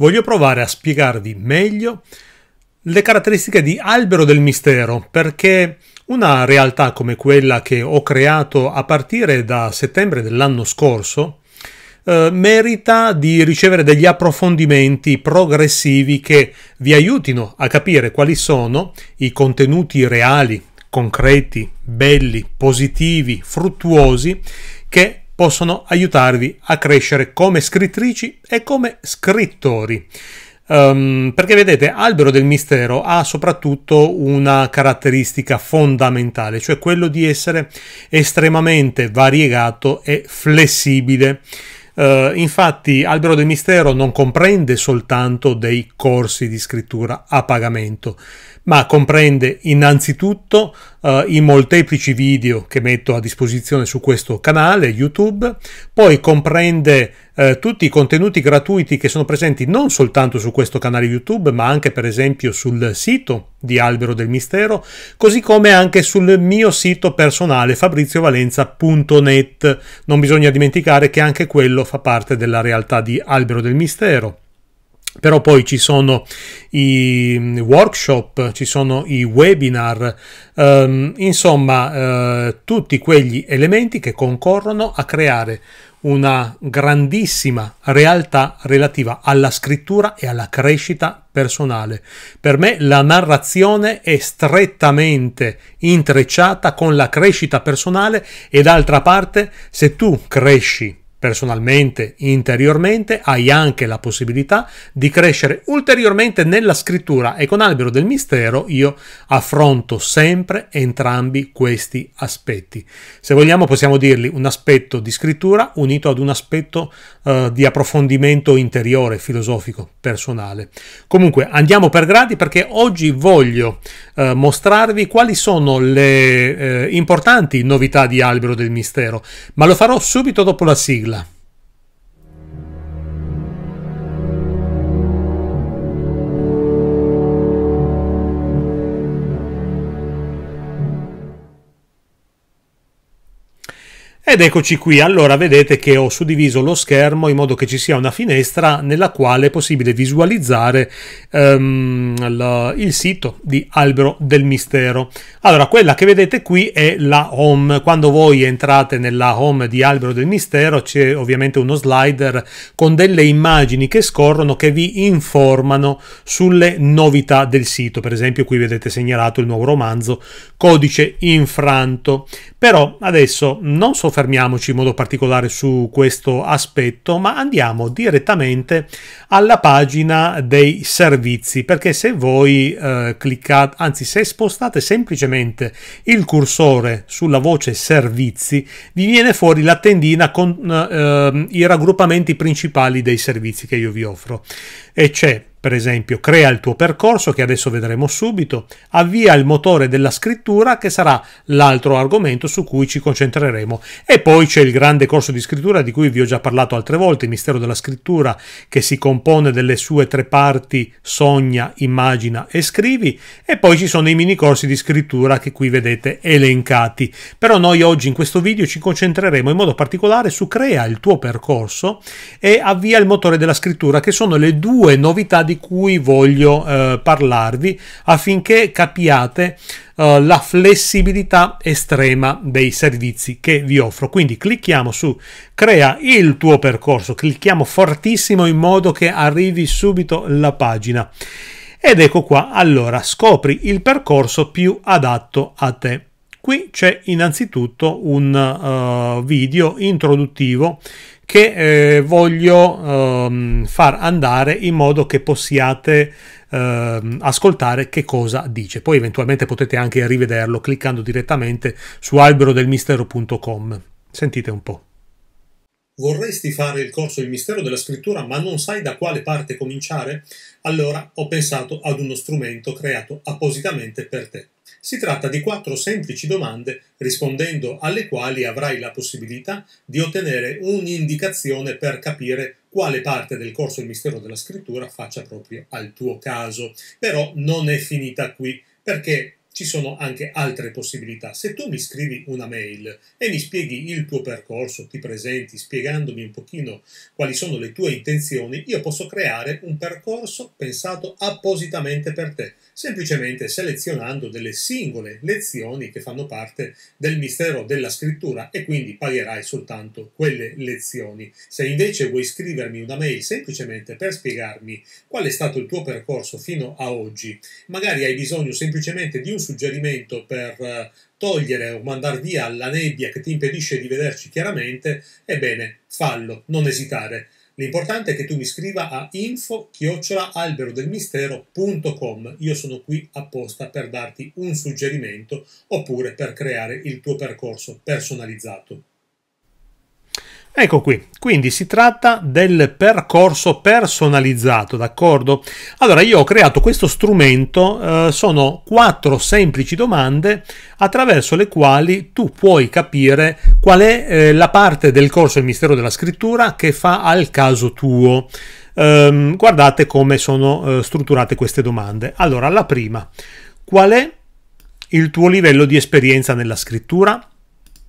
voglio provare a spiegarvi meglio le caratteristiche di albero del mistero, perché una realtà come quella che ho creato a partire da settembre dell'anno scorso eh, merita di ricevere degli approfondimenti progressivi che vi aiutino a capire quali sono i contenuti reali, concreti, belli, positivi, fruttuosi che possono aiutarvi a crescere come scrittrici e come scrittori. Um, perché vedete, Albero del Mistero ha soprattutto una caratteristica fondamentale, cioè quello di essere estremamente variegato e flessibile. Uh, infatti, Albero del Mistero non comprende soltanto dei corsi di scrittura a pagamento, ma comprende innanzitutto eh, i molteplici video che metto a disposizione su questo canale YouTube, poi comprende eh, tutti i contenuti gratuiti che sono presenti non soltanto su questo canale YouTube, ma anche per esempio sul sito di Albero del Mistero, così come anche sul mio sito personale fabriziovalenza.net. Non bisogna dimenticare che anche quello fa parte della realtà di Albero del Mistero. Però poi ci sono i mm, workshop, ci sono i webinar, ehm, insomma eh, tutti quegli elementi che concorrono a creare una grandissima realtà relativa alla scrittura e alla crescita personale. Per me la narrazione è strettamente intrecciata con la crescita personale e d'altra parte se tu cresci personalmente, interiormente, hai anche la possibilità di crescere ulteriormente nella scrittura e con Albero del Mistero io affronto sempre entrambi questi aspetti. Se vogliamo possiamo dirli un aspetto di scrittura unito ad un aspetto eh, di approfondimento interiore, filosofico, personale. Comunque andiamo per gradi perché oggi voglio eh, mostrarvi quali sono le eh, importanti novità di Albero del Mistero, ma lo farò subito dopo la sigla Ed eccoci qui, allora vedete che ho suddiviso lo schermo in modo che ci sia una finestra nella quale è possibile visualizzare um, la, il sito di Albero del Mistero. Allora, quella che vedete qui è la home. Quando voi entrate nella home di Albero del Mistero c'è ovviamente uno slider con delle immagini che scorrono che vi informano sulle novità del sito. Per esempio qui vedete segnalato il nuovo romanzo Codice Infranto. Però adesso non so soffermiamoci in modo particolare su questo aspetto, ma andiamo direttamente alla pagina dei servizi, perché se voi eh, cliccate, anzi se spostate semplicemente il cursore sulla voce servizi, vi viene fuori la tendina con eh, ehm, i raggruppamenti principali dei servizi che io vi offro. E c'è per esempio, crea il tuo percorso, che adesso vedremo subito, avvia il motore della scrittura, che sarà l'altro argomento su cui ci concentreremo. E poi c'è il grande corso di scrittura di cui vi ho già parlato altre volte, il mistero della scrittura, che si compone delle sue tre parti, sogna, immagina e scrivi. E poi ci sono i mini corsi di scrittura che qui vedete elencati. Però noi oggi in questo video ci concentreremo in modo particolare su crea il tuo percorso e avvia il motore della scrittura, che sono le due novità di di cui voglio eh, parlarvi affinché capiate eh, la flessibilità estrema dei servizi che vi offro. Quindi clicchiamo su crea il tuo percorso, clicchiamo fortissimo in modo che arrivi subito alla pagina. Ed ecco qua, allora scopri il percorso più adatto a te. Qui c'è innanzitutto un uh, video introduttivo che eh, voglio ehm, far andare in modo che possiate ehm, ascoltare che cosa dice. Poi eventualmente potete anche rivederlo cliccando direttamente su alberodelmistero.com. Sentite un po'. Vorresti fare il corso Il mistero della scrittura, ma non sai da quale parte cominciare? Allora ho pensato ad uno strumento creato appositamente per te. Si tratta di quattro semplici domande rispondendo alle quali avrai la possibilità di ottenere un'indicazione per capire quale parte del corso Il mistero della scrittura faccia proprio al tuo caso. Però non è finita qui perché ci sono anche altre possibilità. Se tu mi scrivi una mail e mi spieghi il tuo percorso, ti presenti spiegandomi un pochino quali sono le tue intenzioni, io posso creare un percorso pensato appositamente per te semplicemente selezionando delle singole lezioni che fanno parte del mistero della scrittura e quindi pagherai soltanto quelle lezioni. Se invece vuoi scrivermi una mail semplicemente per spiegarmi qual è stato il tuo percorso fino a oggi, magari hai bisogno semplicemente di un suggerimento per eh, togliere o mandar via la nebbia che ti impedisce di vederci chiaramente, ebbene, fallo, non esitare. L'importante è che tu mi scriva a info chiocciolaalberodelmistero.com. Io sono qui apposta per darti un suggerimento oppure per creare il tuo percorso personalizzato. Ecco qui, quindi si tratta del percorso personalizzato, d'accordo? Allora io ho creato questo strumento, eh, sono quattro semplici domande attraverso le quali tu puoi capire qual è eh, la parte del corso Il mistero della scrittura che fa al caso tuo. Ehm, guardate come sono eh, strutturate queste domande. Allora, la prima, qual è il tuo livello di esperienza nella scrittura?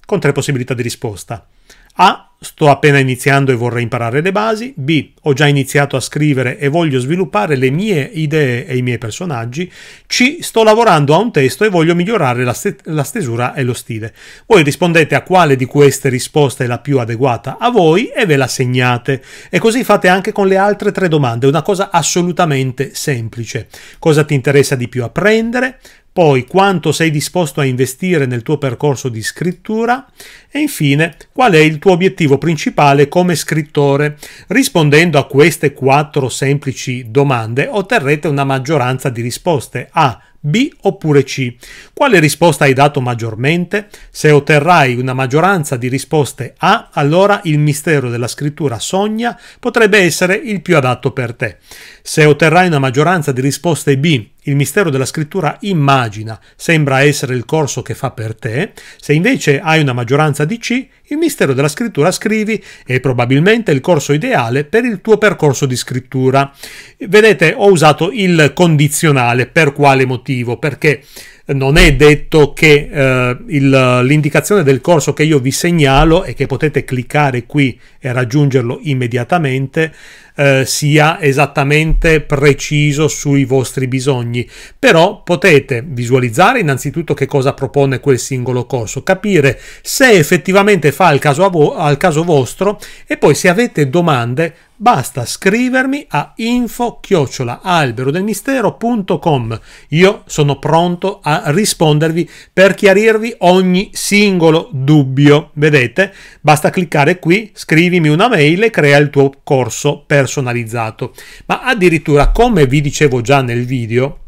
Con tre possibilità di risposta. A sto appena iniziando e vorrei imparare le basi, B ho già iniziato a scrivere e voglio sviluppare le mie idee e i miei personaggi, C sto lavorando a un testo e voglio migliorare la, st- la stesura e lo stile. Voi rispondete a quale di queste risposte è la più adeguata a voi e ve la segnate e così fate anche con le altre tre domande, una cosa assolutamente semplice. Cosa ti interessa di più apprendere? poi quanto sei disposto a investire nel tuo percorso di scrittura e infine qual è il tuo obiettivo obiettivo principale come scrittore. Rispondendo a queste quattro semplici domande otterrete una maggioranza di risposte A, B oppure C. Quale risposta hai dato maggiormente? Se otterrai una maggioranza di risposte A, allora il mistero della scrittura sogna potrebbe essere il più adatto per te. Se otterrai una maggioranza di risposte B il mistero della scrittura immagina, sembra essere il corso che fa per te, se invece hai una maggioranza di C, il mistero della scrittura scrivi è probabilmente il corso ideale per il tuo percorso di scrittura. Vedete, ho usato il condizionale per quale motivo? Perché non è detto che eh, il, l'indicazione del corso che io vi segnalo e che potete cliccare qui e raggiungerlo immediatamente eh, sia esattamente preciso sui vostri bisogni, però potete visualizzare innanzitutto che cosa propone quel singolo corso, capire se effettivamente fa al caso, vo- al caso vostro e poi se avete domande basta scrivermi a info-alberodelmistero.com. Io sono pronto a rispondervi per chiarirvi ogni singolo dubbio. Vedete? Basta cliccare qui, scrivimi una mail e crea il tuo corso personalizzato. Ma addirittura, come vi dicevo già nel video,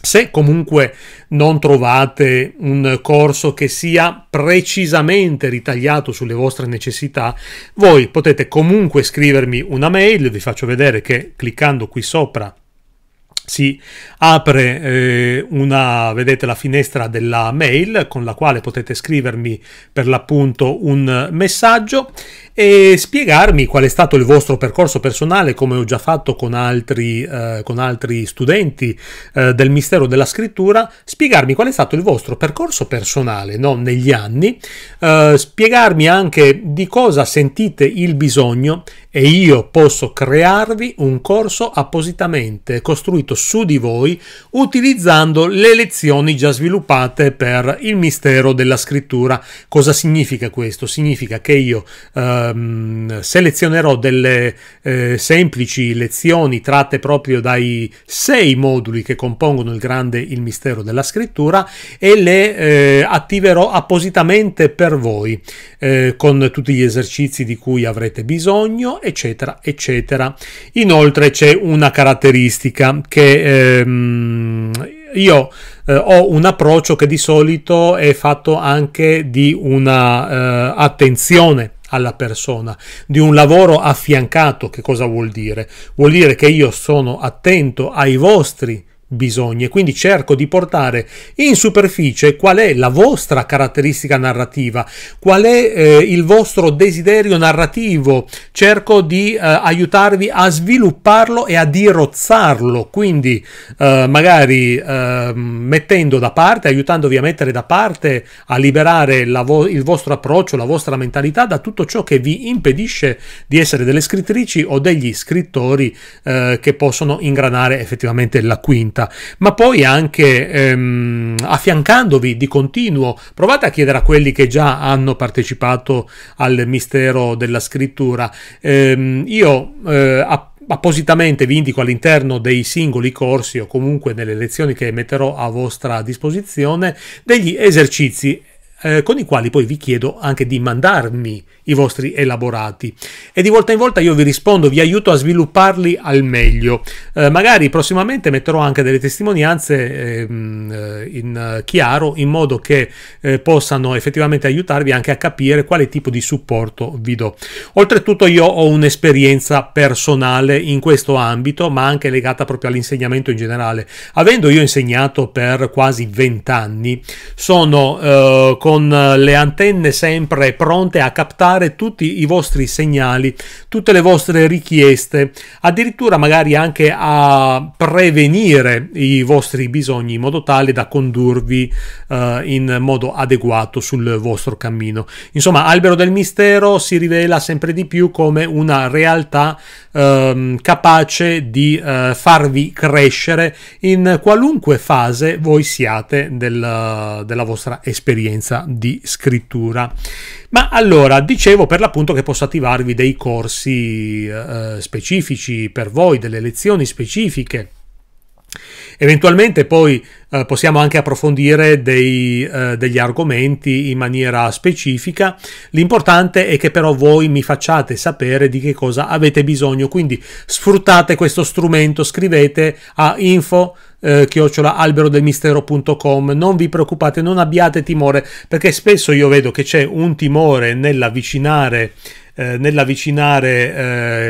se comunque non trovate un corso che sia precisamente ritagliato sulle vostre necessità, voi potete comunque scrivermi una mail, vi faccio vedere che cliccando qui sopra si apre eh, una, vedete la finestra della mail con la quale potete scrivermi per l'appunto un messaggio e spiegarmi qual è stato il vostro percorso personale come ho già fatto con altri, eh, con altri studenti eh, del mistero della scrittura, spiegarmi qual è stato il vostro percorso personale no? negli anni, eh, spiegarmi anche di cosa sentite il bisogno e io posso crearvi un corso appositamente costruito su di voi utilizzando le lezioni già sviluppate per il mistero della scrittura. Cosa significa questo? Significa che io ehm, selezionerò delle eh, semplici lezioni tratte proprio dai sei moduli che compongono il grande il mistero della scrittura e le eh, attiverò appositamente per voi eh, con tutti gli esercizi di cui avrete bisogno, eccetera, eccetera. Inoltre c'è una caratteristica che ehm, io eh, ho un approccio che di solito è fatto anche di una eh, attenzione alla persona, di un lavoro affiancato, che cosa vuol dire? Vuol dire che io sono attento ai vostri bisogni e quindi cerco di portare in superficie qual è la vostra caratteristica narrativa, qual è eh, il vostro desiderio narrativo, cerco di eh, aiutarvi a svilupparlo e a dirozzarlo, quindi eh, magari ehm, mettendo da parte, aiutandovi a mettere da parte, a liberare vo- il vostro approccio, la vostra mentalità da tutto ciò che vi impedisce di essere delle scrittrici o degli scrittori eh, che possono ingranare effettivamente la quinta spinta, ma poi anche ehm, affiancandovi di continuo, provate a chiedere a quelli che già hanno partecipato al mistero della scrittura. Ehm, io eh, appositamente vi indico all'interno dei singoli corsi o comunque nelle lezioni che metterò a vostra disposizione degli esercizi eh, con i quali poi vi chiedo anche di mandarmi i vostri elaborati e di volta in volta io vi rispondo, vi aiuto a svilupparli al meglio. Eh, magari prossimamente metterò anche delle testimonianze ehm, eh, in chiaro in modo che eh, possano effettivamente aiutarvi anche a capire quale tipo di supporto vi do. Oltretutto io ho un'esperienza personale in questo ambito, ma anche legata proprio all'insegnamento in generale. Avendo io insegnato per quasi 20 anni, sono eh, con eh, le antenne sempre pronte a captare tutti i vostri segnali, tutte le vostre richieste, addirittura magari anche a prevenire i vostri bisogni in modo tale da condurvi eh, in modo adeguato sul vostro cammino. Insomma, Albero del Mistero si rivela sempre di più come una realtà ehm, capace di eh, farvi crescere in qualunque fase voi siate del, della vostra esperienza di scrittura. Ma allora, dicevo per l'appunto che posso attivarvi dei corsi eh, eh specifici per voi, delle lezioni specifiche Eventualmente poi eh, possiamo anche approfondire dei, eh, degli argomenti in maniera specifica. L'importante è che però voi mi facciate sapere di che cosa avete bisogno, quindi sfruttate questo strumento, scrivete a info eh, chiocciola alberodelmistero.com non vi preoccupate non abbiate timore perché spesso io vedo che c'è un timore nell'avvicinare eh, nell'avvicinare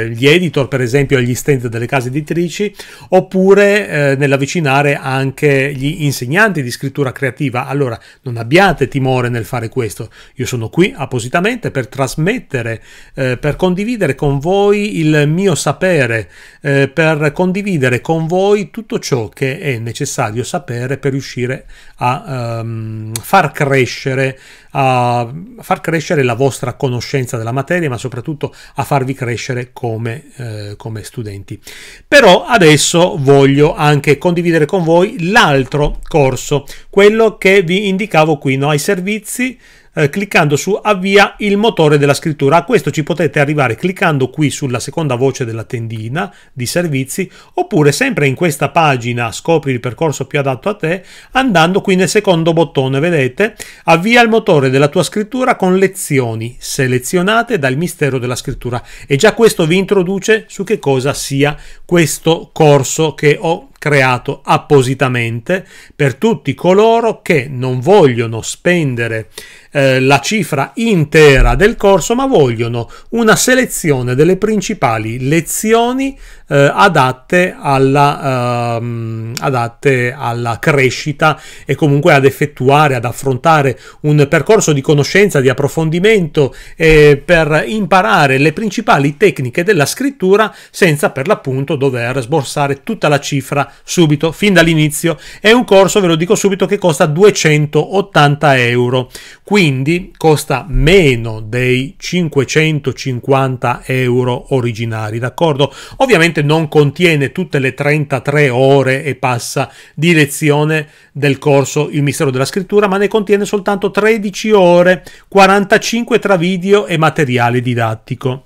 eh, gli editor, per esempio, agli stand delle case editrici, oppure eh, nell'avvicinare anche gli insegnanti di scrittura creativa. Allora, non abbiate timore nel fare questo. Io sono qui appositamente per trasmettere, eh, per condividere con voi il mio sapere, eh, per condividere con voi tutto ciò che è necessario sapere per riuscire a ehm, far crescere a far crescere la vostra conoscenza della materia, ma soprattutto a farvi crescere come, eh, come studenti. Però adesso voglio anche condividere con voi l'altro corso, quello che vi indicavo qui, no? ai servizi eh, cliccando su avvia il motore della scrittura. A questo ci potete arrivare cliccando qui sulla seconda voce della tendina di servizi oppure sempre in questa pagina scopri il percorso più adatto a te andando qui nel secondo bottone vedete avvia il motore della tua scrittura con lezioni selezionate dal mistero della scrittura e già questo vi introduce su che cosa sia questo corso che ho creato appositamente per tutti coloro che non vogliono spendere eh, la cifra intera del corso, ma vogliono una selezione delle principali lezioni eh, adatte, alla, eh, adatte alla crescita e comunque ad effettuare, ad affrontare un percorso di conoscenza, di approfondimento per imparare le principali tecniche della scrittura senza per l'appunto dover sborsare tutta la cifra subito, fin dall'inizio. È un corso, ve lo dico subito, che costa 280 euro, quindi costa meno dei 550 euro originari, d'accordo? Ovviamente non contiene tutte le 33 ore e passa di lezione del corso Il mistero della scrittura, ma ne contiene soltanto 13 ore, 45 tra video e materiale didattico.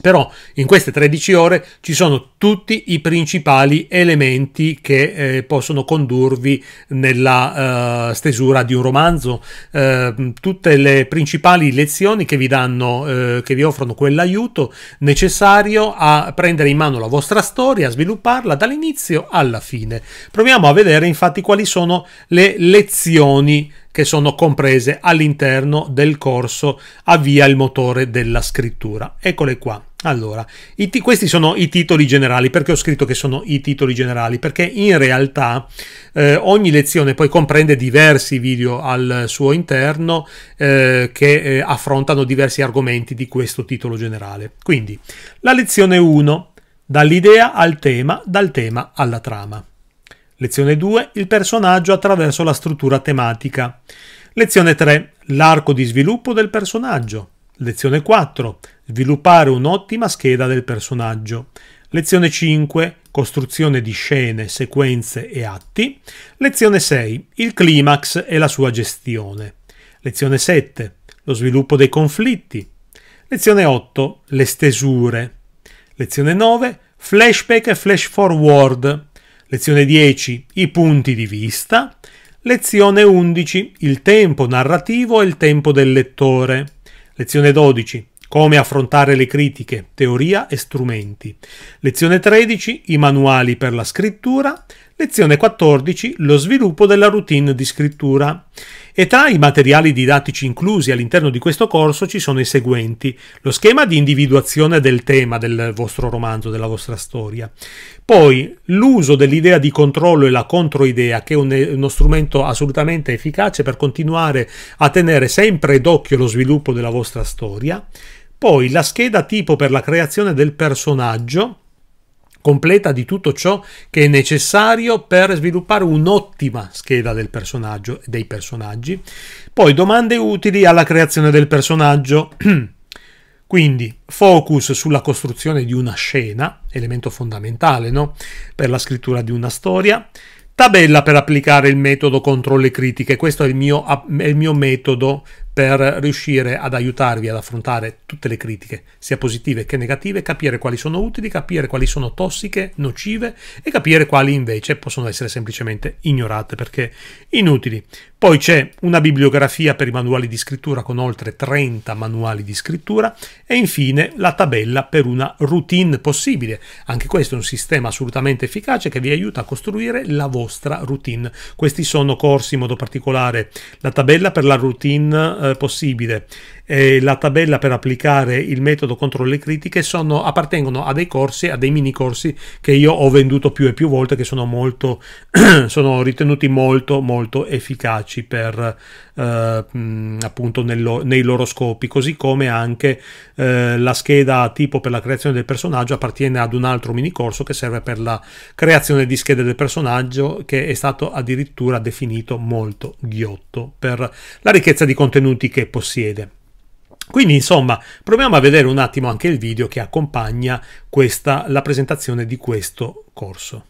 Però in queste 13 ore ci sono tutti i principali elementi che eh, possono condurvi nella eh, stesura di un romanzo, eh, tutte le principali lezioni che vi danno, eh, che vi offrono quell'aiuto necessario a prendere in mano la vostra storia, a svilupparla dall'inizio alla fine. Proviamo a vedere infatti quali sono le lezioni che sono comprese all'interno del corso Avvia il motore della scrittura. Eccole qua. Allora, questi sono i titoli generali, perché ho scritto che sono i titoli generali? Perché in realtà eh, ogni lezione poi comprende diversi video al suo interno eh, che eh, affrontano diversi argomenti di questo titolo generale. Quindi, la lezione 1, dall'idea al tema, dal tema alla trama. Lezione 2. Il personaggio attraverso la struttura tematica. Lezione 3. L'arco di sviluppo del personaggio. Lezione 4. Sviluppare un'ottima scheda del personaggio. Lezione 5. Costruzione di scene, sequenze e atti. Lezione 6. Il climax e la sua gestione. Lezione 7. Lo sviluppo dei conflitti. Lezione 8. Le stesure. Lezione 9. Flashback e flash forward. Lezione 10. I punti di vista. Lezione 11. Il tempo narrativo e il tempo del lettore. Lezione 12. Come affrontare le critiche, teoria e strumenti. Lezione 13. I manuali per la scrittura. Lezione 14. Lo sviluppo della routine di scrittura. E tra i materiali didattici inclusi all'interno di questo corso ci sono i seguenti. Lo schema di individuazione del tema del vostro romanzo, della vostra storia. Poi l'uso dell'idea di controllo e la controidea, che è un, uno strumento assolutamente efficace per continuare a tenere sempre d'occhio lo sviluppo della vostra storia. Poi la scheda tipo per la creazione del personaggio completa di tutto ciò che è necessario per sviluppare un'ottima scheda del personaggio e dei personaggi. Poi domande utili alla creazione del personaggio. Quindi focus sulla costruzione di una scena, elemento fondamentale no? per la scrittura di una storia. Tabella per applicare il metodo contro le critiche, questo è il mio, è il mio metodo per riuscire ad aiutarvi ad affrontare tutte le critiche, sia positive che negative, capire quali sono utili, capire quali sono tossiche, nocive e capire quali invece possono essere semplicemente ignorate perché inutili. Poi c'è una bibliografia per i manuali di scrittura con oltre 30 manuali di scrittura e infine la tabella per una routine possibile. Anche questo è un sistema assolutamente efficace che vi aiuta a costruire la vostra routine. Questi sono corsi in modo particolare la tabella per la routine eh, possibile eh, la tabella per applicare il metodo contro le critiche sono, appartengono a dei corsi, a dei mini corsi che io ho venduto più e più volte, che sono, molto, sono ritenuti molto, molto efficaci per, eh, appunto nello, nei loro scopi, così come anche eh, la scheda tipo per la creazione del personaggio appartiene ad un altro mini corso che serve per la creazione di schede del personaggio che è stato addirittura definito molto ghiotto per la ricchezza di contenuti che possiede. Quindi insomma proviamo a vedere un attimo anche il video che accompagna questa, la presentazione di questo corso.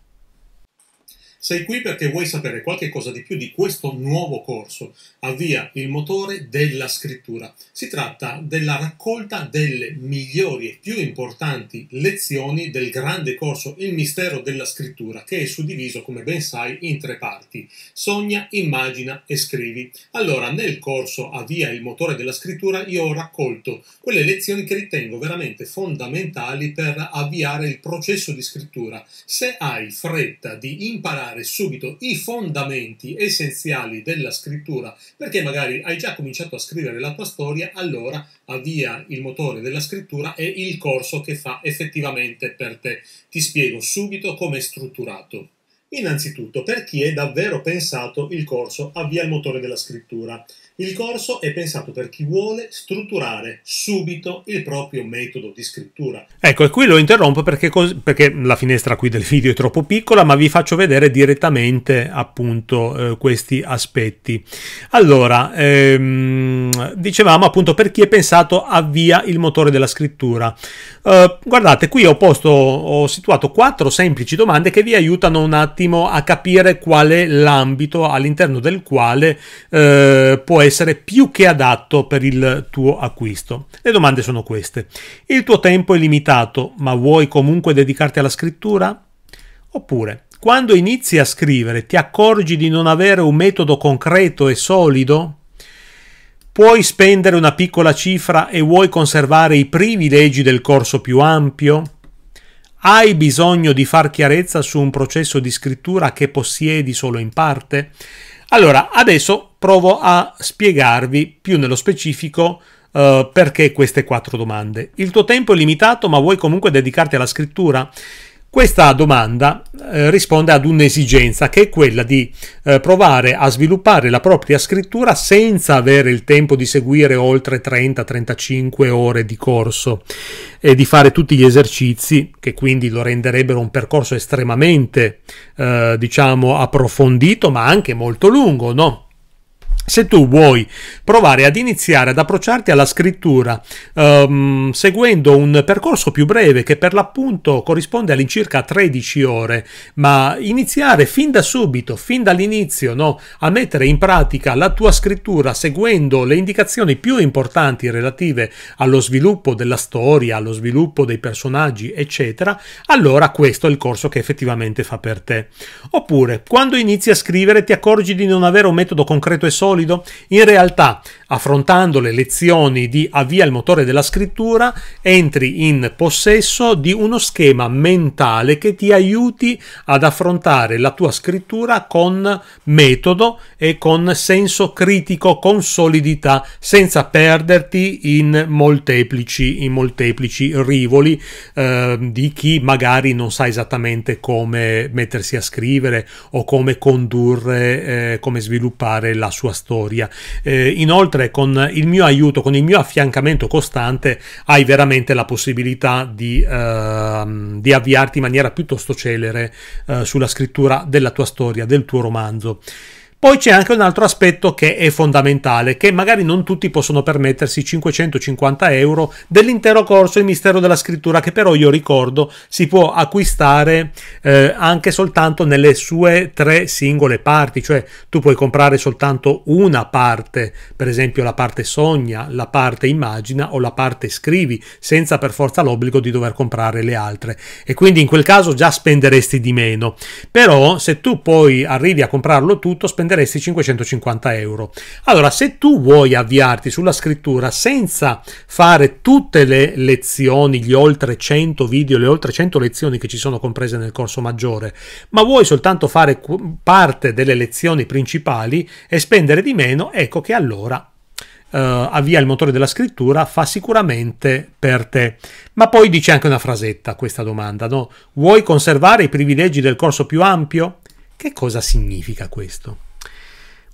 Sei qui perché vuoi sapere qualche cosa di più di questo nuovo corso. Avvia il motore della scrittura. Si tratta della raccolta delle migliori e più importanti lezioni del grande corso Il mistero della scrittura, che è suddiviso, come ben sai, in tre parti. Sogna, immagina e scrivi. Allora, nel corso Avvia il motore della scrittura io ho raccolto quelle lezioni che ritengo veramente fondamentali per avviare il processo di scrittura. Se hai fretta di imparare gettare subito i fondamenti essenziali della scrittura, perché magari hai già cominciato a scrivere la tua storia, allora avvia il motore della scrittura e il corso che fa effettivamente per te. Ti spiego subito come è strutturato. Innanzitutto, per chi è davvero pensato il corso avvia il motore della scrittura. Il corso è pensato per chi vuole strutturare subito il proprio metodo di scrittura. Ecco, e qui lo interrompo perché, cos- perché la finestra qui del video è troppo piccola, ma vi faccio vedere direttamente appunto eh, questi aspetti. Allora, ehm, dicevamo appunto per chi è pensato avvia il motore della scrittura. Eh, guardate, qui ho posto, ho situato quattro semplici domande che vi aiutano un attimo a capire qual è l'ambito all'interno del quale eh, può essere più che adatto per il tuo acquisto. Le domande sono queste. Il tuo tempo è limitato, ma vuoi comunque dedicarti alla scrittura? Oppure, quando inizi a scrivere, ti accorgi di non avere un metodo concreto e solido? Puoi spendere una piccola cifra e vuoi conservare i privilegi del corso più ampio? Hai bisogno di far chiarezza su un processo di scrittura che possiedi solo in parte? Allora, adesso provo a spiegarvi più nello specifico eh, perché queste quattro domande. Il tuo tempo è limitato, ma vuoi comunque dedicarti alla scrittura? Questa domanda eh, risponde ad un'esigenza che è quella di eh, provare a sviluppare la propria scrittura senza avere il tempo di seguire oltre 30-35 ore di corso e di fare tutti gli esercizi che quindi lo renderebbero un percorso estremamente eh, diciamo approfondito ma anche molto lungo, no? Se tu vuoi provare ad iniziare ad approcciarti alla scrittura ehm, seguendo un percorso più breve che per l'appunto corrisponde all'incirca 13 ore, ma iniziare fin da subito, fin dall'inizio, no, a mettere in pratica la tua scrittura seguendo le indicazioni più importanti relative allo sviluppo della storia, allo sviluppo dei personaggi, eccetera, allora questo è il corso che effettivamente fa per te. Oppure, quando inizi a scrivere ti accorgi di non avere un metodo concreto e solido solido, in realtà affrontando le lezioni di avvia il motore della scrittura entri in possesso di uno schema mentale che ti aiuti ad affrontare la tua scrittura con metodo e con senso critico, con solidità, senza perderti in molteplici, in molteplici rivoli eh, di chi magari non sa esattamente come mettersi a scrivere o come condurre, eh, come sviluppare la sua, strada storia. Eh, inoltre con il mio aiuto, con il mio affiancamento costante, hai veramente la possibilità di, eh, di avviarti in maniera piuttosto celere eh, sulla scrittura della tua storia, del tuo romanzo. Poi c'è anche un altro aspetto che è fondamentale, che magari non tutti possono permettersi 550 euro dell'intero corso Il mistero della scrittura, che però io ricordo si può acquistare eh, anche soltanto nelle sue tre singole parti, cioè tu puoi comprare soltanto una parte, per esempio la parte sogna, la parte immagina o la parte scrivi, senza per forza l'obbligo di dover comprare le altre. E quindi in quel caso già spenderesti di meno. Però se tu poi arrivi a comprarlo tutto, spenderesti spenderesti 550 euro. Allora, se tu vuoi avviarti sulla scrittura senza fare tutte le lezioni, gli oltre 100 video, le oltre 100 lezioni che ci sono comprese nel corso maggiore, ma vuoi soltanto fare parte delle lezioni principali e spendere di meno, ecco che allora Uh, avvia il motore della scrittura fa sicuramente per te. Ma poi dice anche una frasetta questa domanda, no? Vuoi conservare i privilegi del corso più ampio? Che cosa significa questo?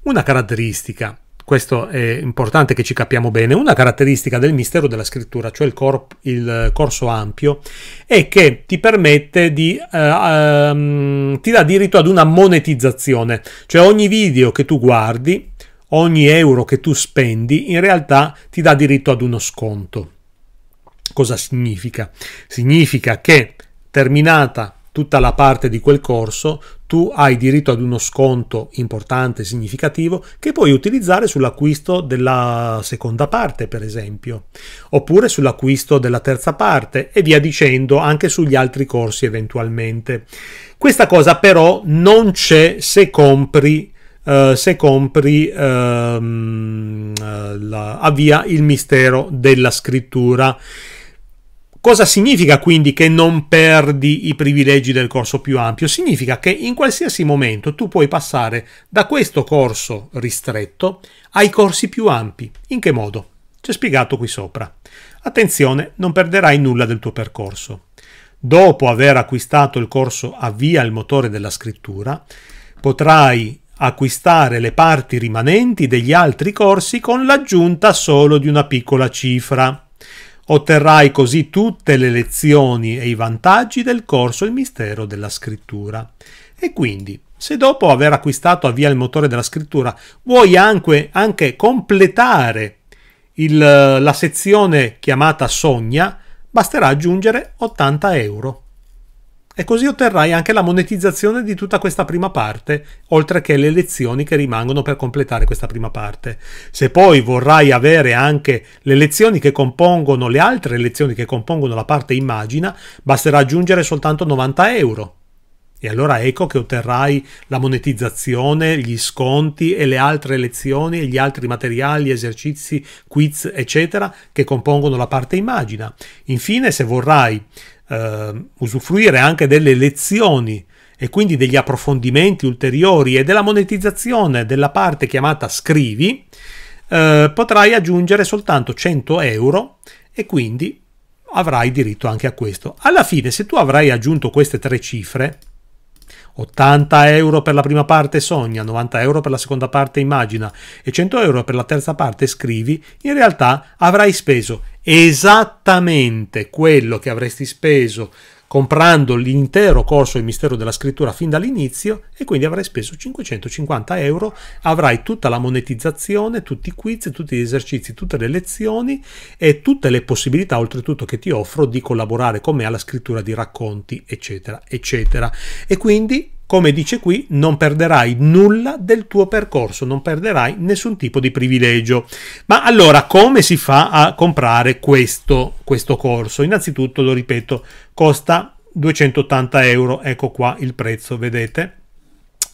Una caratteristica, questo è importante che ci capiamo bene, una caratteristica del mistero della scrittura, cioè il, corp, il corso ampio, è che ti permette di, uh, um, ti dà diritto ad una monetizzazione, cioè ogni video che tu guardi, ogni euro che tu spendi, in realtà ti dà diritto ad uno sconto. Cosa significa? Significa che terminata tutta la parte di quel corso, tu hai diritto ad uno sconto importante, significativo, che puoi utilizzare sull'acquisto della seconda parte, per esempio, oppure sull'acquisto della terza parte e via dicendo anche sugli altri corsi eventualmente. Questa cosa però non c'è se compri Uh, se compri uh, la, avvia il mistero della scrittura Cosa significa quindi che non perdi i privilegi del corso più ampio? Significa che in qualsiasi momento tu puoi passare da questo corso ristretto ai corsi più ampi. In che modo? C'è spiegato qui sopra. Attenzione, non perderai nulla del tuo percorso. Dopo aver acquistato il corso Avvia il motore della scrittura, potrai acquistare le parti rimanenti degli altri corsi con l'aggiunta solo di una piccola cifra Otterrai così tutte le lezioni e i vantaggi del corso Il mistero della scrittura. E quindi, se dopo aver acquistato a via il motore della scrittura vuoi anche, anche completare il, la sezione chiamata Sogna, basterà aggiungere 80 euro e così otterrai anche la monetizzazione di tutta questa prima parte, oltre che le lezioni che rimangono per completare questa prima parte. Se poi vorrai avere anche le lezioni che compongono le altre lezioni che compongono la parte immagina, basterà aggiungere soltanto 90 euro. E allora ecco che otterrai la monetizzazione, gli sconti e le altre lezioni e gli altri materiali, esercizi, quiz, eccetera, che compongono la parte immagina. Infine, se vorrai eh, usufruire anche delle lezioni e quindi degli approfondimenti ulteriori e della monetizzazione della parte chiamata scrivi, eh, potrai aggiungere soltanto 100 euro e quindi avrai diritto anche a questo. Alla fine, se tu avrai aggiunto queste tre cifre, 80 euro per la prima parte sogna, 90 euro per la seconda parte immagina e 100 euro per la terza parte scrivi, in realtà avrai speso esattamente quello che avresti speso comprando l'intero corso Il mistero della scrittura fin dall'inizio e quindi avrai speso 550 euro, avrai tutta la monetizzazione, tutti i quiz, tutti gli esercizi, tutte le lezioni e tutte le possibilità oltretutto che ti offro di collaborare con me alla scrittura di racconti, eccetera, eccetera. E quindi come dice qui, non perderai nulla del tuo percorso, non perderai nessun tipo di privilegio. Ma allora come si fa a comprare questo, questo corso? Innanzitutto, lo ripeto, costa 280 euro, ecco qua il prezzo, vedete?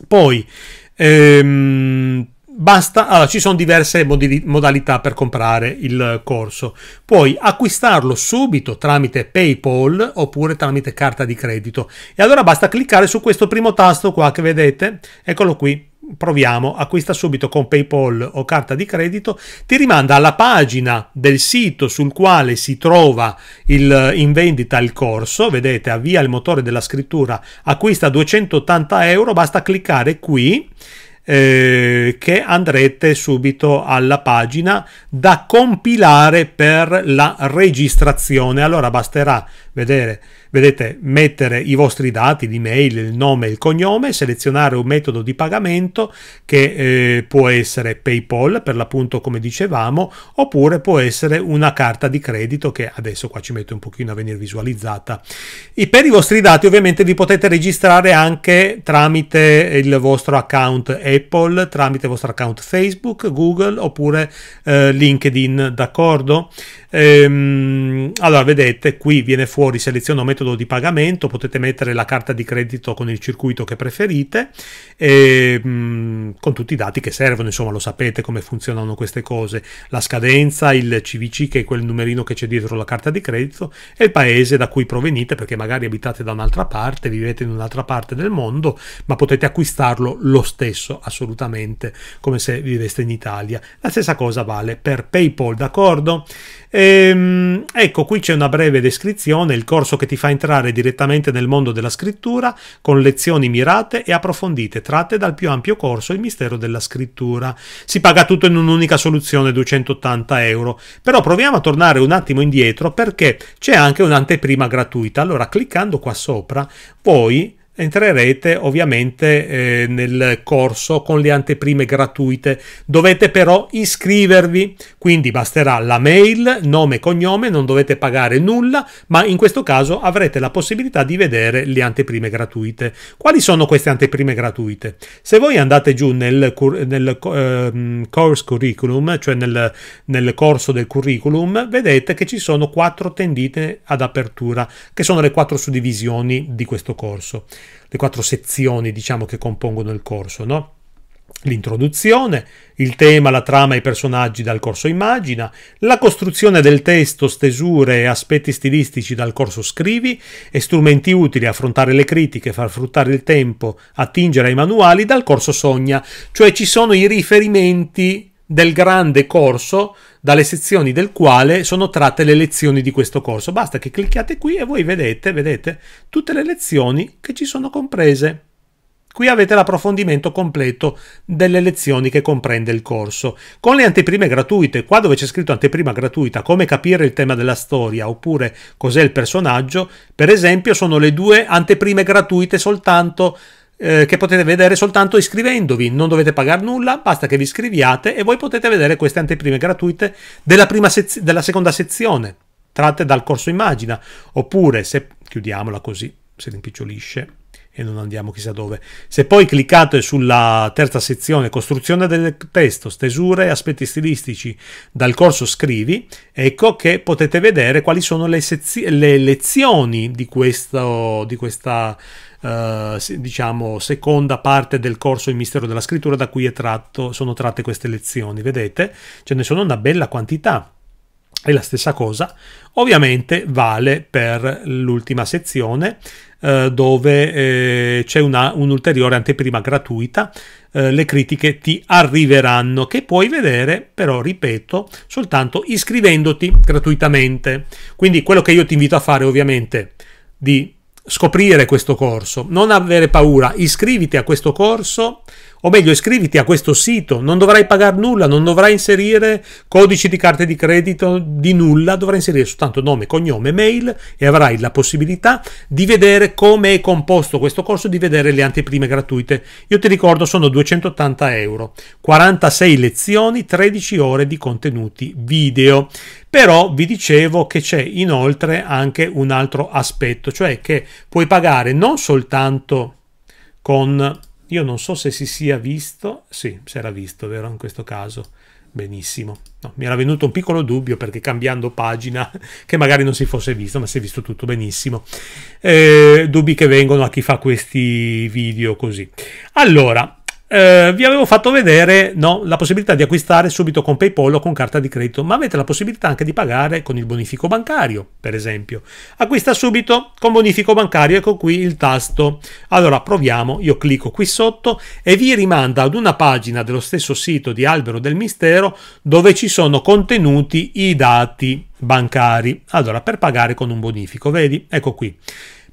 Poi ehm, basta, allora ci sono diverse modi, modalità per comprare il corso. Puoi acquistarlo subito tramite PayPal oppure tramite carta di credito. E allora basta cliccare su questo primo tasto qua che vedete, eccolo qui. Proviamo, acquista subito con PayPal o carta di credito, ti rimanda alla pagina del sito sul quale si trova il, in vendita il corso. Vedete, avvia il motore della scrittura, acquista 280 euro. Basta cliccare qui eh, che andrete subito alla pagina da compilare per la registrazione. Allora basterà Vedere, vedete, mettere i vostri dati, l'email, il nome, e il cognome, selezionare un metodo di pagamento che eh, può essere PayPal per l'appunto come dicevamo, oppure può essere una carta di credito che adesso qua ci metto un pochino a venire visualizzata. E per i vostri dati ovviamente vi potete registrare anche tramite il vostro account Apple, tramite il vostro account Facebook, Google oppure eh, LinkedIn, d'accordo? Ehm, allora, vedete, qui viene fuori seleziono metodo di pagamento, potete mettere la carta di credito con il circuito che preferite, ehm, con tutti i dati che servono, insomma lo sapete come funzionano queste cose, la scadenza, il CVC che è quel numerino che c'è dietro la carta di credito e il paese da cui provenite perché magari abitate da un'altra parte, vivete in un'altra parte del mondo, ma potete acquistarlo lo stesso assolutamente come se viveste in Italia. La stessa cosa vale per PayPal, d'accordo? Ehm, ecco, qui c'è una breve descrizione, il corso che ti fa entrare direttamente nel mondo della scrittura con lezioni mirate e approfondite tratte dal più ampio corso Il mistero della scrittura. Si paga tutto in un'unica soluzione, 280 euro. Però proviamo a tornare un attimo indietro perché c'è anche un'anteprima gratuita. Allora, cliccando qua sopra, voi entrerete ovviamente eh, nel corso con le anteprime gratuite. Dovete però iscrivervi, quindi basterà la mail, nome e cognome, non dovete pagare nulla, ma in questo caso avrete la possibilità di vedere le anteprime gratuite. Quali sono queste anteprime gratuite? Se voi andate giù nel, nel eh, course curriculum, cioè nel, nel corso del curriculum, vedete che ci sono quattro tendite ad apertura, che sono le quattro suddivisioni di questo corso le quattro sezioni diciamo, che compongono il corso, no? L'introduzione, il tema, la trama e i personaggi dal corso immagina, la costruzione del testo, stesure e aspetti stilistici dal corso scrivi e strumenti utili a affrontare le critiche, far fruttare il tempo, attingere ai manuali dal corso sogna, cioè ci sono i riferimenti del grande corso dalle sezioni del quale sono tratte le lezioni di questo corso. Basta che clicchiate qui e voi vedete, vedete tutte le lezioni che ci sono comprese. Qui avete l'approfondimento completo delle lezioni che comprende il corso. Con le anteprime gratuite, qua dove c'è scritto anteprima gratuita, come capire il tema della storia oppure cos'è il personaggio, per esempio sono le due anteprime gratuite soltanto eh, che potete vedere soltanto iscrivendovi, non dovete pagare nulla, basta che vi iscriviate e voi potete vedere queste anteprime gratuite della, sez- della seconda sezione, tratte dal corso Immagina, oppure se chiudiamola così, si rimpicciolisce e non andiamo chissà dove. Se poi cliccate sulla terza sezione, costruzione del testo, stesure e aspetti stilistici dal corso scrivi, ecco che potete vedere quali sono le, sez- le lezioni di, questo, di questa eh, diciamo, seconda parte del corso Il mistero della scrittura da cui tratto, sono tratte queste lezioni. Vedete, ce ne sono una bella quantità. E la stessa cosa ovviamente vale per l'ultima sezione eh, dove eh, c'è un'ulteriore anteprima gratuita, eh, le critiche ti arriveranno, che puoi vedere però, ripeto, soltanto iscrivendoti gratuitamente. Quindi quello che io ti invito a fare ovviamente di scoprire questo corso, non avere paura, iscriviti a questo corso o meglio iscriviti a questo sito, non dovrai pagare nulla, non dovrai inserire codici di carte di credito, di nulla, dovrai inserire soltanto nome, cognome, mail e avrai la possibilità di vedere come è composto questo corso, di vedere le anteprime gratuite. Io ti ricordo sono 280 euro, 46 lezioni, 13 ore di contenuti video. Però vi dicevo che c'è inoltre anche un altro aspetto, cioè che puoi pagare non soltanto con io non so se si sia visto, sì, si era visto, vero, in questo caso. Benissimo. No, mi era venuto un piccolo dubbio perché cambiando pagina, che magari non si fosse visto, ma si è visto tutto benissimo. Eh, dubbi che vengono a chi fa questi video così. Allora, eh, vi avevo fatto vedere no, la possibilità di acquistare subito con PayPal o con carta di credito, ma avete la possibilità anche di pagare con il bonifico bancario, per esempio. Acquista subito con bonifico bancario, ecco qui il tasto. Allora proviamo, io clicco qui sotto e vi rimanda ad una pagina dello stesso sito di Albero del Mistero dove ci sono contenuti i dati bancari. Allora, per pagare con un bonifico, vedi? Ecco qui.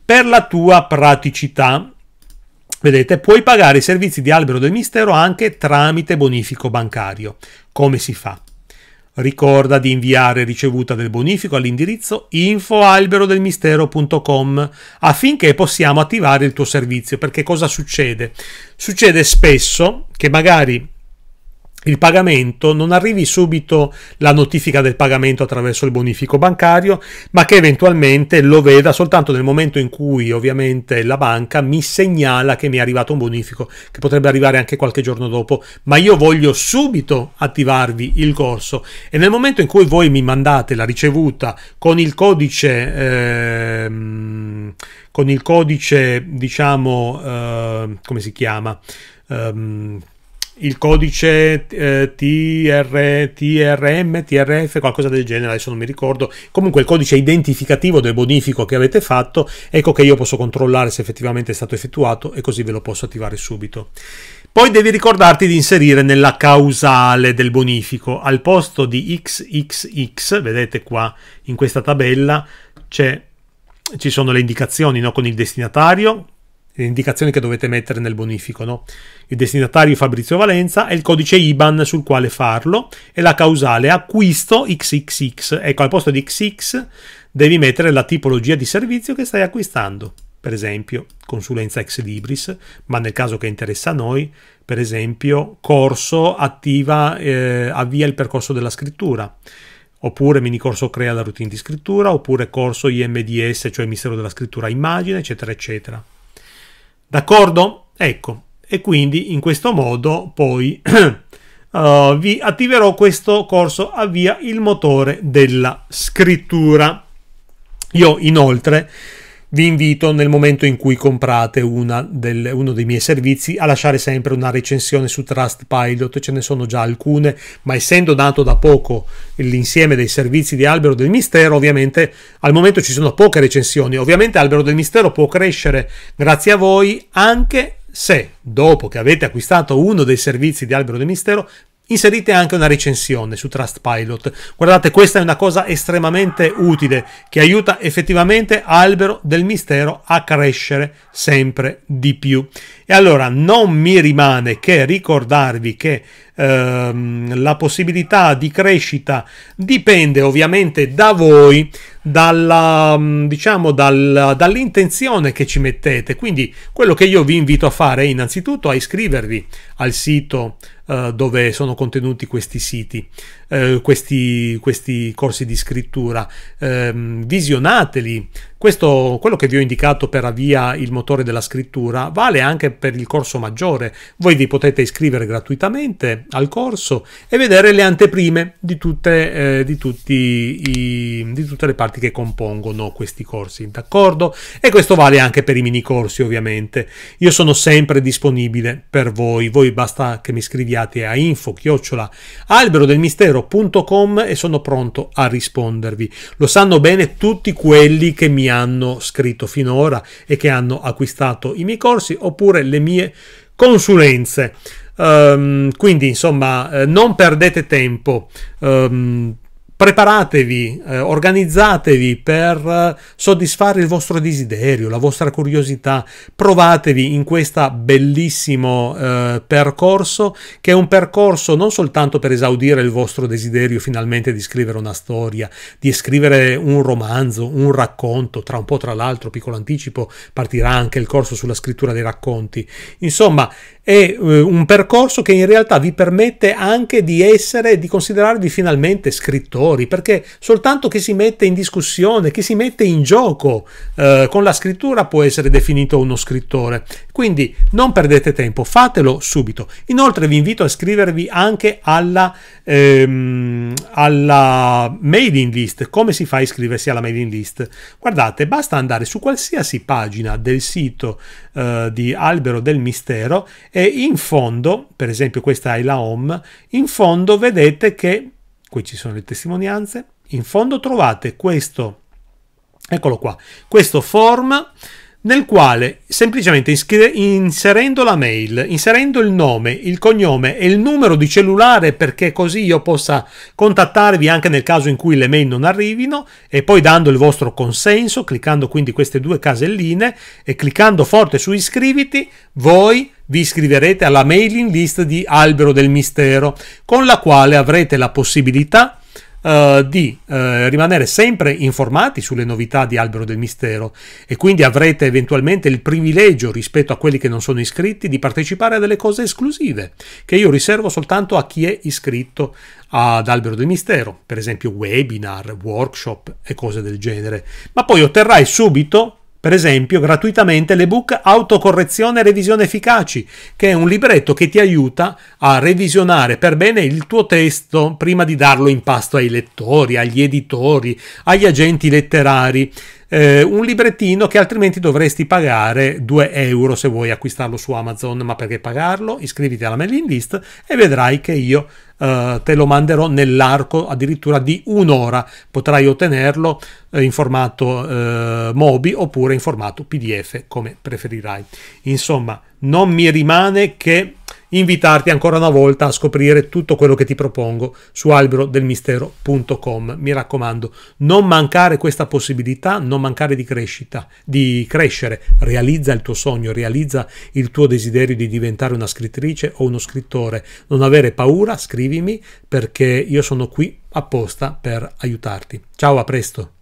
Per la tua praticità, Vedete, puoi pagare i servizi di albero del mistero anche tramite bonifico bancario. Come si fa? Ricorda di inviare ricevuta del bonifico all'indirizzo infoalberodelmistero.com affinché possiamo attivare il tuo servizio. Perché cosa succede? Succede spesso che magari il pagamento non arrivi subito la notifica del pagamento attraverso il bonifico bancario, ma che eventualmente lo veda soltanto nel momento in cui ovviamente la banca mi segnala che mi è arrivato un bonifico, che potrebbe arrivare anche qualche giorno dopo, ma io voglio subito attivarvi il corso e nel momento in cui voi mi mandate la ricevuta con il codice ehm, con il codice diciamo eh, come si chiama ehm, il codice eh, TR, TRM, TRF, qualcosa del genere, adesso non mi ricordo. Comunque il codice identificativo del bonifico che avete fatto, ecco che io posso controllare se effettivamente è stato effettuato e così ve lo posso attivare subito. Poi devi ricordarti di inserire nella causale del bonifico, al posto di XXX, vedete qua in questa tabella, ci sono le indicazioni no? con il destinatario, le indicazioni che dovete mettere nel bonifico, no? il destinatario Fabrizio Valenza e il codice IBAN sul quale farlo e la causale acquisto XXX. Ecco, al posto di XX devi mettere la tipologia di servizio che stai acquistando, per esempio consulenza ex libris, ma nel caso che interessa a noi, per esempio corso attiva, eh, avvia il percorso della scrittura oppure mini corso crea la routine di scrittura, oppure corso IMDS, cioè Mistero della scrittura immagine, eccetera, eccetera. D'accordo? Ecco, e quindi in questo modo poi uh, vi attiverò questo corso avvia il motore della scrittura. Io inoltre vi invito nel momento in cui comprate del, uno dei miei servizi a lasciare sempre una recensione su Trustpilot, ce ne sono già alcune, ma essendo nato da poco l'insieme dei servizi di Albero del Mistero, ovviamente al momento ci sono poche recensioni, ovviamente Albero del Mistero può crescere grazie a voi anche se dopo che avete acquistato uno dei servizi di Albero del Mistero Inserite anche una recensione su Trustpilot. Guardate, questa è una cosa estremamente utile che aiuta effettivamente Albero del Mistero a crescere sempre di più. E allora non mi rimane che ricordarvi che ehm, la possibilità di crescita dipende ovviamente da voi, dalla, mm, diciamo, dal, dall'intenzione che ci mettete. Quindi quello che io vi invito a fare è innanzitutto a iscrivervi al sito eh, dove sono contenuti questi siti eh, questi, questi, corsi di scrittura, ehm, visionateli. Questo, quello che vi ho indicato per avvia il motore della scrittura vale anche per il corso maggiore. Voi vi potete iscrivere gratuitamente al corso e vedere le anteprime di tutte, eh, di i, di tutte le parti che compongono questi corsi, d'accordo? E questo vale anche per i mini corsi, ovviamente. Io sono sempre disponibile per voi. Voi basta che mi scriviate a info chiocciola albero del mistero gmail.com e sono pronto a rispondervi. Lo sanno bene tutti quelli che mi hanno scritto finora e che hanno acquistato i miei corsi oppure le mie consulenze. Um, quindi insomma eh, non perdete tempo. Um, preparatevi, eh, organizzatevi per eh, soddisfare il vostro desiderio, la vostra curiosità, provatevi in questo bellissimo eh, percorso che è un percorso non soltanto per esaudire il vostro desiderio finalmente di scrivere una storia, di scrivere un romanzo, un racconto, tra un po' tra l'altro, piccolo anticipo, partirà anche il corso sulla scrittura dei racconti. Insomma, è eh, un percorso che in realtà vi permette anche di essere, di considerarvi finalmente scrittori, perché soltanto chi si mette in discussione, chi si mette in gioco eh, con la scrittura può essere definito uno scrittore. Quindi non perdete tempo, fatelo subito. Inoltre vi invito a iscrivervi anche alla, ehm, alla mailing list. Come si fa a iscriversi alla mailing list? Guardate, basta andare su qualsiasi pagina del sito eh, di Albero del Mistero e in fondo, per esempio questa è la home, in fondo vedete che, qui ci sono le testimonianze, in fondo trovate questo, eccolo qua, questo form nel quale semplicemente inserendo la mail, inserendo il nome, il cognome e il numero di cellulare perché così io possa contattarvi anche nel caso in cui le mail non arrivino e poi dando il vostro consenso, cliccando quindi queste due caselline e cliccando forte su iscriviti, voi vi iscriverete alla mailing list di Albero del Mistero con la quale avrete la possibilità di eh, di eh, rimanere sempre informati sulle novità di Albero del Mistero e quindi avrete eventualmente il privilegio rispetto a quelli che non sono iscritti di partecipare a delle cose esclusive che io riservo soltanto a chi è iscritto ad Albero del Mistero, per esempio webinar, workshop e cose del genere. Ma poi otterrai subito per esempio gratuitamente l'ebook Autocorrezione e Revisione Efficaci, che è un libretto che ti aiuta a revisionare per bene il tuo testo prima di darlo in pasto ai lettori, agli editori, agli agenti letterari. Eh, un librettino che altrimenti dovresti pagare 2 euro se vuoi acquistarlo su Amazon, ma perché pagarlo? Iscriviti alla mailing list e vedrai che io eh, te lo manderò nell'arco addirittura di un'ora. Potrai ottenerlo eh, in formato eh, MOBI oppure in formato PDF come preferirai. Insomma, non mi rimane che invitarti ancora una volta a scoprire tutto quello che ti propongo su alberodelmistero.com. Mi raccomando, non mancare questa possibilità, non mancare di crescita, di crescere. Realizza il tuo sogno, realizza il tuo desiderio di diventare una scrittrice o uno scrittore. Non avere paura, scrivimi perché io sono qui apposta per aiutarti. Ciao, a presto!